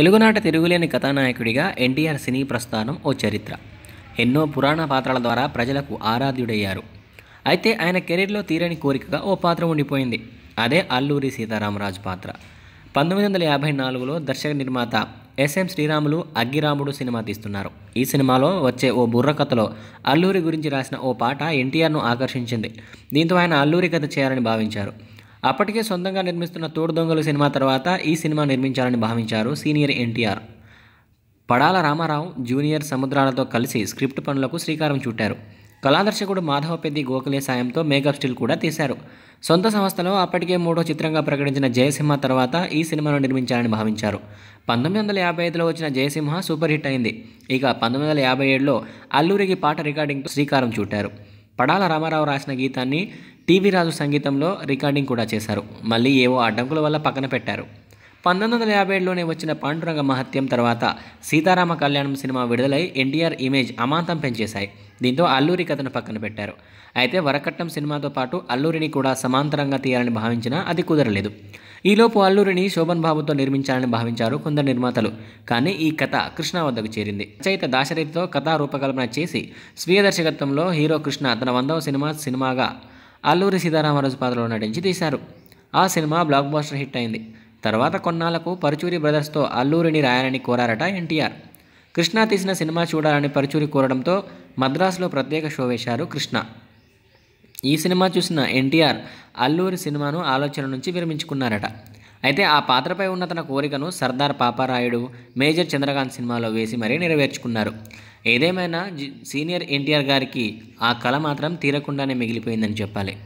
తెలుగునాట తిరుగులేని కథానాయకుడిగా ఎన్టీఆర్ సినీ ప్రస్థానం ఓ చరిత్ర ఎన్నో పురాణ పాత్రల ద్వారా ప్రజలకు ఆరాధ్యుడయ్యారు అయితే ఆయన కెరీర్లో తీరని కోరికగా ఓ పాత్ర ఉండిపోయింది అదే అల్లూరి సీతారామరాజు పాత్ర పంతొమ్మిది వందల యాభై నాలుగులో దర్శక నిర్మాత ఎస్ఎం శ్రీరాములు అగ్గిరాముడు సినిమా తీస్తున్నారు ఈ సినిమాలో వచ్చే ఓ బుర్రకథలో అల్లూరి గురించి రాసిన ఓ పాట ఎన్టీఆర్ను ఆకర్షించింది దీంతో ఆయన అల్లూరి కథ చేయాలని భావించారు అప్పటికే సొంతంగా నిర్మిస్తున్న తోడు దొంగలు సినిమా తర్వాత ఈ సినిమా నిర్మించాలని భావించారు సీనియర్ ఎన్టీఆర్ పడాల రామారావు జూనియర్ సముద్రాలతో కలిసి స్క్రిప్ట్ పనులకు శ్రీకారం చుట్టారు కళాదర్శకుడు పెద్ది గోఖలే సాయంతో మేకప్ స్టిల్ కూడా తీశారు సొంత సంస్థలో అప్పటికే మూడో చిత్రంగా ప్రకటించిన జయసింహ తర్వాత ఈ సినిమాను నిర్మించాలని భావించారు పంతొమ్మిది వందల యాభై ఐదులో వచ్చిన జయసింహ సూపర్ హిట్ అయింది ఇక పంతొమ్మిది వందల యాభై ఏడులో అల్లూరికి పాట రికార్డింగ్ శ్రీకారం చుట్టారు పడాల రామారావు రాసిన గీతాన్ని టీవీ రాజు సంగీతంలో రికార్డింగ్ కూడా చేశారు మళ్ళీ ఏవో అడ్డంకుల వల్ల పక్కన పెట్టారు పంతొమ్మిది వందల యాభై ఏడులోనే వచ్చిన పాండురంగ మహత్యం తర్వాత సీతారామ కళ్యాణం సినిమా విడుదలై ఎన్టీఆర్ ఇమేజ్ అమాంతం పెంచేశాయి దీంతో అల్లూరి కథను పక్కన పెట్టారు అయితే వరకట్నం సినిమాతో పాటు అల్లూరిని కూడా సమాంతరంగా తీయాలని భావించినా అది కుదరలేదు ఈలోపు అల్లూరిని శోభన్ బాబుతో నిర్మించాలని భావించారు కొందరు నిర్మాతలు కానీ ఈ కథ కృష్ణ వద్దకు చేరింది రచయిత దాశరథితో కథా రూపకల్పన చేసి స్వీయ దర్శకత్వంలో హీరో కృష్ణ తన వందవ సినిమా సినిమాగా అల్లూరి సీతారామరాజు పాత్రలో నటించి తీశారు ఆ సినిమా బ్లాక్ బాస్టర్ హిట్ అయింది తర్వాత కొన్నాళ్లకు పరుచూరి బ్రదర్స్తో అల్లూరిని రాయాలని కోరారట ఎన్టీఆర్ కృష్ణ తీసిన సినిమా చూడాలని పరుచూరి కోరడంతో మద్రాసులో ప్రత్యేక షో వేశారు కృష్ణ ఈ సినిమా చూసిన ఎన్టీఆర్ అల్లూరి సినిమాను ఆలోచన నుంచి విరమించుకున్నారట అయితే ఆ పాత్రపై ఉన్న తన కోరికను సర్దార్ పాపారాయుడు మేజర్ చంద్రకాంత్ సినిమాలో వేసి మరీ నెరవేర్చుకున్నారు ఏదేమైనా సీనియర్ ఎన్టీఆర్ గారికి ఆ కళ మాత్రం తీరకుండానే మిగిలిపోయిందని చెప్పాలి